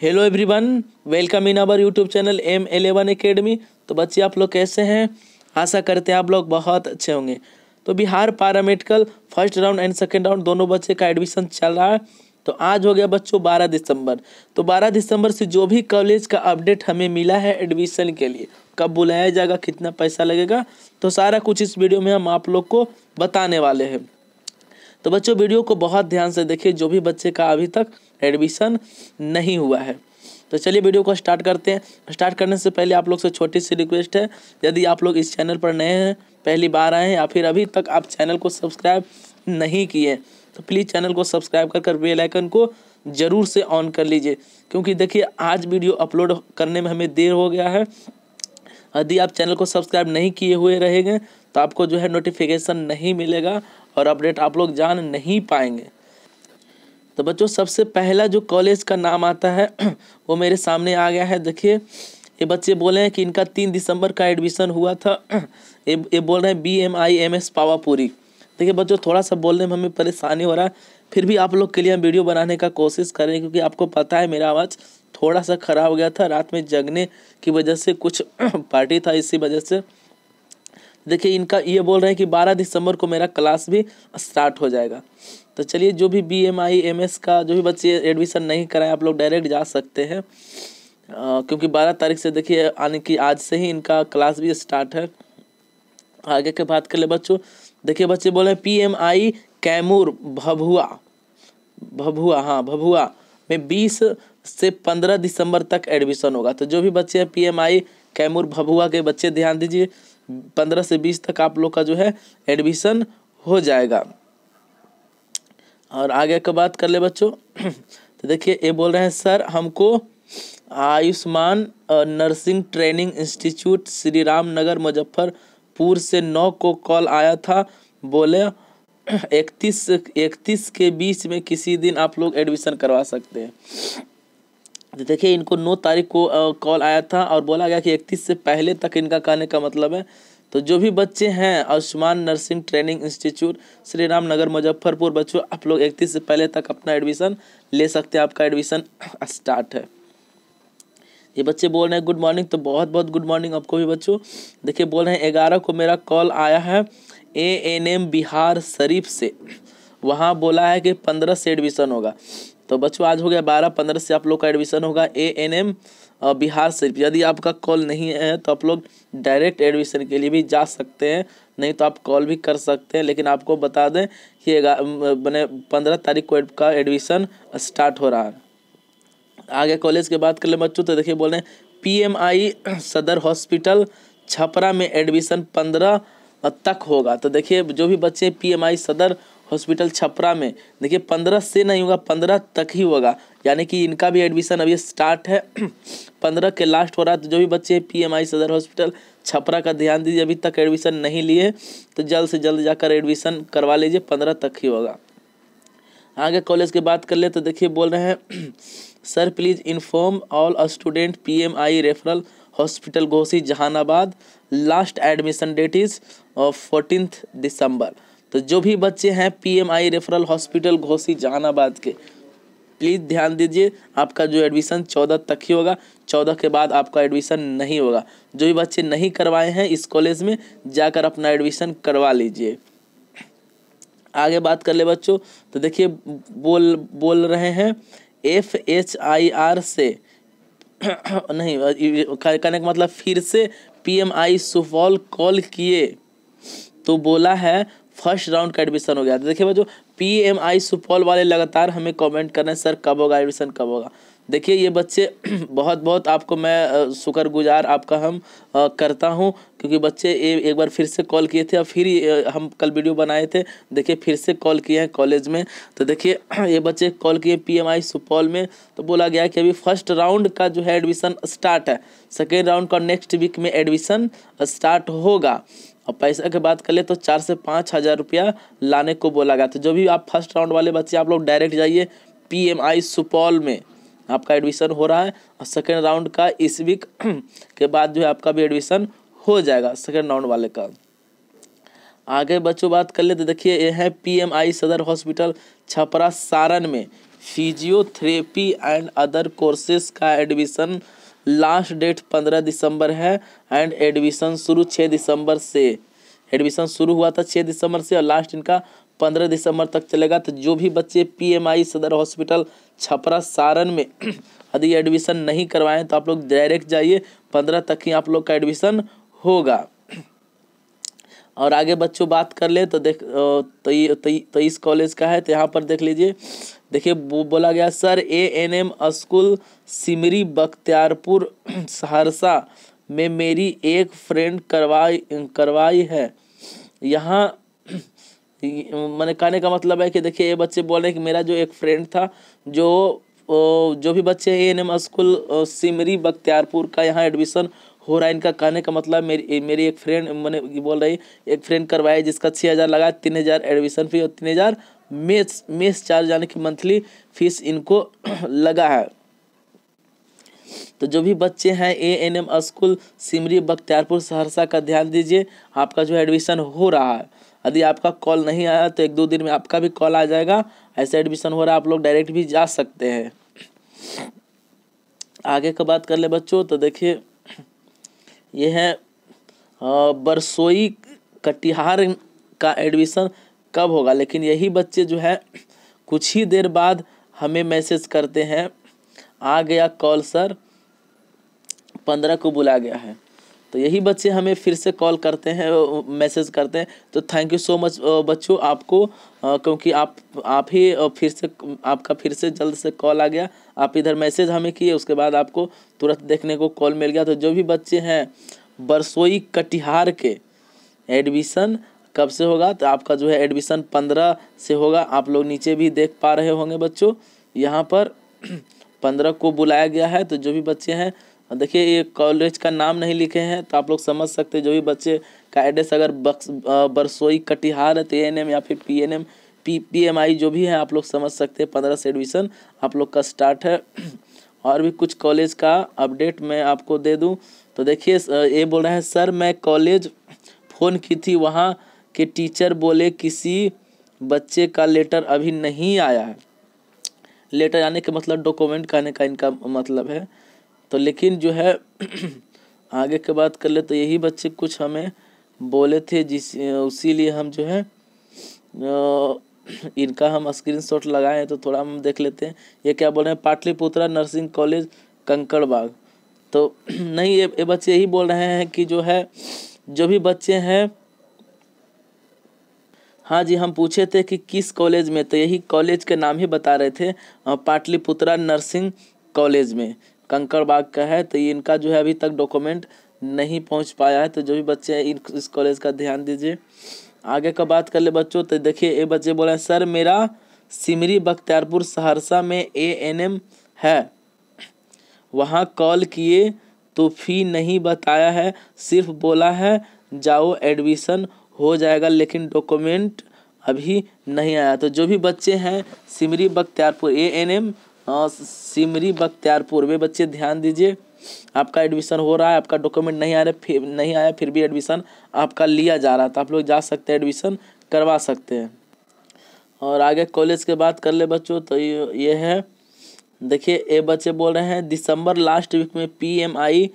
hello everyone welcome in our YouTube channel M eleven academy तो बच्चे आप लोग कैसे हैं आशा करते हैं आप लोग बहुत अच्छे होंगे तो Bihar paramedical first round and second round दोनों बच्चे का एडमिशन चल रहा है तो आज हो गया बच्चों बारह दिसंबर तो बारह दिसंबर से जो भी कॉलेज का अपडेट हमें मिला है एडमिशन के लिए कब बुलाया जाएगा कितना पैसा लगेगा तो सारा कुछ इस वीडियो में हम आप लोग को बताने वाले हैं तो बच्चों वीडियो को बहुत ध्यान से देखिए जो भी बच्चे का अभी तक एडमिशन नहीं हुआ है तो चलिए वीडियो को स्टार्ट करते हैं स्टार्ट करने से पहले आप लोग से छोटी सी रिक्वेस्ट है यदि आप लोग इस चैनल पर नए हैं पहली बार आए हैं या फिर अभी तक आप चैनल को सब्सक्राइब नहीं किए तो प्लीज़ चैनल को सब्सक्राइब कर कर बेलाइकन को ज़रूर से ऑन कर लीजिए क्योंकि देखिए आज वीडियो अपलोड करने में हमें देर हो गया है यदि आप चैनल को सब्सक्राइब नहीं किए हुए रहेंगे तो आपको जो है नोटिफिकेशन नहीं मिलेगा और अपडेट आप लोग जान नहीं पाएंगे तो बच्चों सबसे पहला जो कॉलेज का नाम आता है वो मेरे सामने आ गया है देखिए ये बच्चे बोले हैं कि इनका तीन दिसंबर का एडमिशन हुआ था ये ये बोल रहे हैं B M I M S Pawapuri देखिए बच्चों थोड़ा सा बोलने में हमें परेशानी हो रहा है फिर भी आप लोग के लिए हम वीडियो बनाने का कोशिश करें क्योंकि आपको पता है मेरा आवाज़ थोड़ा सा ख़राब हो गया था रात में जगने की वजह से कुछ पार्टी था इसी वजह से देखिए इनका ये बोल रहे हैं कि 12 दिसंबर को मेरा क्लास भी स्टार्ट हो जाएगा तो चलिए जो भी B M I M S का जो भी बच्चे एडमिशन नहीं कराए आप लोग डायरेक्ट जा सकते हैं क्योंकि बारह तारीख से देखिए आने की आज से ही इनका क्लास भी स्टार्ट है आगे के बात कर ले बच्चों देखिए बच्चे बोल रहे हैं P M I Kaimur Bhabhua Bhabhua हाँ भभुआ में बीस से पंद्रह दिसंबर तक एडमिशन होगा तो जो भी बच्चे हैं P M I Kaimur Bhabhua के बच्चे ध्यान दीजिए पंद्रह से बीस तक आप लोग का जो है एडमिशन हो जाएगा और आगे का बात कर ले बच्चों तो देखिए ये बोल रहे हैं सर हमको Ayushman nursing training institute Shri Ram Nagar Muzaffarpur से नौ को कॉल आया था बोले इकतीस इकतीस के बीच में किसी दिन आप लोग एडमिशन करवा सकते हैं तो देखिए इनको नौ तारीख को कॉल आया था और बोला गया कि इकतीस से पहले तक इनका कहने का मतलब है तो जो भी बच्चे हैं Ayushman nursing training institute Shri Ram Nagar Muzaffarpur बच्चों आप लोग इकतीस से पहले तक अपना एडमिशन ले सकते हैं आपका एडमिशन स्टार्ट है ये बच्चे बोल रहे हैं गुड मॉर्निंग तो बहुत बहुत गुड मॉर्निंग आपको भी बच्चों देखिए बोल रहे हैं ग्यारह को मेरा कॉल आया है A N M Bihar Sharif से वहाँ बोला है कि पंद्रह से एडमिशन होगा तो बच्चों आज हो गया बारह पंद्रह से आप लोग का एडमिशन होगा ए एन एम बिहार से यदि आपका कॉल नहीं है तो आप लोग डायरेक्ट एडमिशन के लिए भी जा सकते हैं नहीं तो आप कॉल भी कर सकते हैं लेकिन आपको बता दें कि मैंने पंद्रह तारीख को का एडमिशन स्टार्ट हो रहा है आगे कॉलेज के बात कर ले बच्चों तो देखिए बोल रहे हैं पीएमआई सदर हॉस्पिटल छपरा में एडमिशन पंद्रह तक होगा तो देखिए जो भी बच्चे पीएमआई सदर हॉस्पिटल छपरा में देखिए पंद्रह से नहीं होगा पंद्रह तक ही होगा यानी कि इनका भी एडमिशन अभी स्टार्ट है पंद्रह के लास्ट हो रहा है तो जो भी बच्चे पीएमआई सदर हॉस्पिटल छपरा का ध्यान दीजिए अभी तक एडमिशन नहीं लिए तो जल्द से जल्द जाकर एडमिशन करवा लीजिए पंद्रह तक ही होगा आगे कॉलेज की बात कर ले तो देखिए बोल रहे हैं sir please inform all student I referral hospital Ghosi Jehanabad last admission date is fourteen December तो जो भी बच्चे हैं PMI referral hospital Ghosi Jehanabad के प्लीज़ ध्यान दीजिए आपका जो एडमिशन चौदह तक ही होगा चौदह के बाद आपका एडमिशन नहीं होगा जो भी बच्चे नहीं करवाए हैं इस कॉलेज में जाकर अपना एडमिशन करवा लीजिए आगे बात कर ले बच्चों तो देखिए बोल बोल रहे हैं एफ एच आई आर से नहीं कहने का मतलब फिर से पीएमआई सुपौल कॉल किए तो बोला है फर्स्ट राउंड का एडमिशन हो गया देखिए भाई जो पी एम आई सुपौल वाले लगातार हमें कमेंट कर रहे हैं सर कब होगा एडमिशन कब होगा देखिए ये बच्चे बहुत बहुत आपको मैं शुक्रगुजार आपका हम करता हूँ क्योंकि बच्चे ए, एक बार फिर से कॉल किए थे और फिर हम कल वीडियो बनाए थे देखिए फिर से कॉल किए हैं कॉलेज में तो देखिए ये बच्चे कॉल किए पीएमआई सुपौल में तो बोला गया कि अभी फर्स्ट राउंड का जो है एडमिशन स्टार्ट है सेकेंड राउंड का नेक्स्ट वीक में एडमिशन स्टार्ट होगा और पैसा की बात कर ले तो चार से पाँच हज़ार रुपया लाने को बोला गया तो जो भी आप फर्स्ट राउंड वाले बच्चे आप लोग डायरेक्ट जाइए पीएमआई सुपौल में आपका एडमिशन हो रहा है और सेकेंड राउंड का इस वीक के बाद जो है आपका भी एडमिशन हो जाएगा सेकेंड राउंड वाले का आगे बच्चों बात कर लेते देखिए ये है पीएमआई सदर हॉस्पिटल छपरा सारण में फिजियोथेरेपी एंड अदर कोर्सेज का एडमिशन लास्ट डेट पंद्रह दिसंबर है एंड एडमिशन शुरू छः दिसंबर से एडमिशन शुरू हुआ था छः दिसंबर से और लास्ट इनका पंद्रह दिसंबर तक चलेगा तो जो भी बच्चे पीएमआई सदर हॉस्पिटल छपरा सारण में यदि एडमिशन नहीं करवाएं तो आप लोग डायरेक्ट जाइए पंद्रह तक ही आप लोग का एडमिशन होगा और आगे बच्चों बात कर ले तो देख इस कॉलेज का है तो यहाँ पर देख लीजिए देखिए वो बोला गया sir A N M school Simri Bakhtiyarpur Saharsa में मेरी एक फ्रेंड करवाई करवाई है यहाँ मैंने कहने का मतलब है कि देखिए ये बच्चे बोल रहे हैं कि मेरा जो एक फ्रेंड था जो जो भी बच्चे हैं N M school Simri Bakhtiyarpur का यहाँ एडमिशन हो रहा है इनका कहने का मतलब मेरी मेरी एक फ्रेंड मैंने बोल रही एक फ्रेंड करवाया जिसका छः हज़ार लगा तीन हज़ार एडमिशन फीस और तीन हज़ार मेस मेस चार्ज यानी कि मंथली फीस इनको लगा है तो जो भी बच्चे हैं A N M school Simri Bakhtiyarpur Saharsa का ध्यान दीजिए आपका जो एडमिशन हो रहा है यदि आपका कॉल नहीं आया तो एक दो दिन में आपका भी कॉल आ जाएगा ऐसा एडमिशन हो रहा है आप लोग डायरेक्ट भी जा सकते हैं आगे का बात कर ले बच्चों तो देखिए यह है बरसोई कटिहार का एडमिशन कब होगा लेकिन यही बच्चे जो है कुछ ही देर बाद हमें मैसेज करते हैं आ गया कॉल सर पंद्रह को बुला गया है तो यही बच्चे हमें फिर से कॉल करते हैं मैसेज करते हैं तो थैंक यू सो मच बच्चों आपको क्योंकि आप आप ही फिर से आपका फिर से जल्द से कॉल आ गया आप इधर मैसेज हमें किए उसके बाद आपको तुरंत देखने को कॉल मिल गया तो जो भी बच्चे हैं बरसोई कटिहार के एडमिशन कब से होगा तो आपका जो है एडमिशन पंद्रह से होगा आप लोग नीचे भी देख पा रहे होंगे बच्चों यहाँ पर पंद्रह को बुलाया गया है तो जो भी बच्चे हैं देखिए ये कॉलेज का नाम नहीं लिखे हैं तो आप लोग समझ सकते जो भी बच्चे का एड्रेस अगर बक्स बरसोई कटिहार है तो एन एम या फिर P N M P P M I जो भी है आप लोग समझ सकते हैं पंद्रह से एडमिशन आप लोग का स्टार्ट है और भी कुछ कॉलेज का अपडेट मैं आपको दे दूँ तो देखिए ये बोल रहे हैं सर मैं कॉलेज फ़ोन की थी वहाँ के टीचर बोले किसी बच्चे का लेटर अभी नहीं आया है लेटर आने के मतलब डॉक्यूमेंट कहने का इनका मतलब है तो लेकिन जो है आगे के बात कर ले तो यही बच्चे कुछ हमें बोले थे जिस उसी हम जो है इनका हम स्क्रीन शॉट लगाए हैं तो थोड़ा हम देख लेते हैं ये क्या बोल रहे हैं पाटलिपुत्रा नर्सिंग कॉलेज कंकड़बाग तो नहीं ये बच्चे यही बोल रहे हैं कि जो है जो भी बच्चे हैं हाँ जी हम पूछे थे कि किस कॉलेज में तो यही कॉलेज के नाम ही बता रहे थे पाटलिपुत्रा नर्सिंग कॉलेज में कंकड़बाग का है तो इनका जो है अभी तक डॉक्यूमेंट नहीं पहुंच पाया है तो जो भी बच्चे हैं इन इस कॉलेज का ध्यान दीजिए आगे का बात कर ले बच्चों तो देखिए ये बच्चे बोले सर मेरा सिमरी बख्तियारपुर सहरसा में ए एन एम है वहाँ कॉल किए तो फी नहीं बताया है सिर्फ बोला है जाओ एडमिशन हो जाएगा लेकिन डॉक्यूमेंट अभी नहीं आया तो जो भी बच्चे हैं Simri Bakhtiyarpur A N M हाँ, सिमरी बख्तियारपुर वे बच्चे ध्यान दीजिए आपका एडमिशन हो रहा है आपका डॉक्यूमेंट नहीं आ रहा फिर नहीं आया फिर भी एडमिशन आपका लिया जा रहा था आप लोग जा सकते हैं एडमिशन करवा सकते हैं और आगे कॉलेज के बात कर ले बच्चों तो ये है देखिए ये बच्चे बोल रहे हैं दिसंबर लास्ट वीक में पीएमआई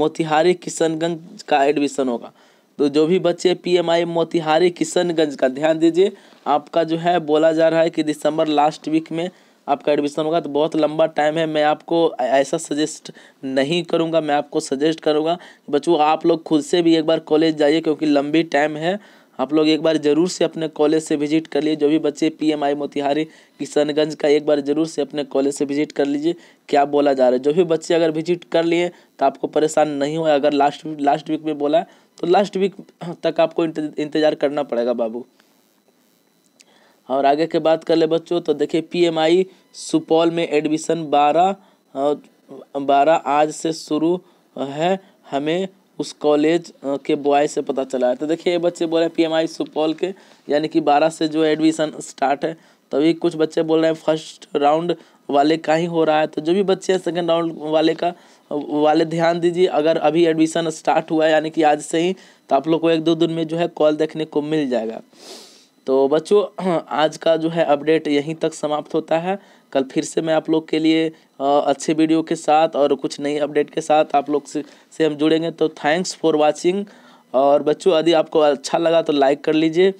मोतिहारी किशनगंज का एडमिशन होगा तो जो भी बच्चे पीएमआई मोतिहारी किशनगंज का ध्यान दीजिए आपका जो है बोला जा रहा है कि दिसंबर लास्ट वीक में आपका एडमिशन होगा तो बहुत लंबा टाइम है मैं आपको ऐसा सजेस्ट नहीं करूँगा मैं आपको सजेस्ट करूँगा बच्चों आप लोग खुद से भी एक बार कॉलेज जाइए क्योंकि लंबी टाइम है आप लोग एक बार ज़रूर से अपने कॉलेज से विजिट कर लिए जो भी बच्चे पीएमआई मोतिहारी किशनगंज का एक बार ज़रूर से अपने कॉलेज से विजिट कर लीजिए क्या बोला जा रहा है जो भी बच्चे अगर विजिट कर लिए तो आपको परेशान नहीं हुआ अगर लास्ट लास्ट वीक में बोला तो लास्ट वीक तक आपको इंतज़ार करना पड़ेगा बाबू और आगे के बात कर ले बच्चों तो देखिए पीएमआई सुपौल में एडमिशन बारह बारह आज से शुरू है हमें उस कॉलेज के बॉय से पता चला है तो देखिए ये बच्चे बोल रहे हैं पीएमआई सुपौल के यानी कि बारह से जो एडमिशन स्टार्ट है तभी कुछ बच्चे बोल रहे हैं फर्स्ट राउंड वाले का ही हो रहा है तो जो भी बच्चे हैं सेकेंड राउंड वाले का वाले ध्यान दीजिए अगर अभी एडमिशन स्टार्ट हुआ है यानी कि आज से ही तो आप लोग को एक दो दिन में जो है कॉल देखने को मिल जाएगा तो बच्चों आज का जो है अपडेट यहीं तक समाप्त होता है कल फिर से मैं आप लोग के लिए अच्छे वीडियो के साथ और कुछ नई अपडेट के साथ आप लोग से, से हम जुड़ेंगे तो थैंक्स फॉर वाचिंग और बच्चों यदि आपको अच्छा लगा तो लाइक कर लीजिए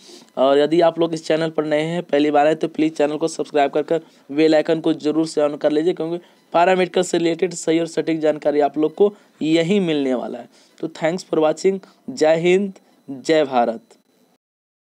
और यदि आप लोग इस चैनल पर नए हैं पहली बार आए तो प्लीज़ चैनल को सब्सक्राइब कर कर वेल आइकन को जरूर से ऑन कर लीजिए क्योंकि पैरामेडिकल से रिलेटेड सही और सटीक जानकारी आप लोग को यहीं मिलने वाला है तो थैंक्स फॉर वॉचिंग जय हिंद जय भारत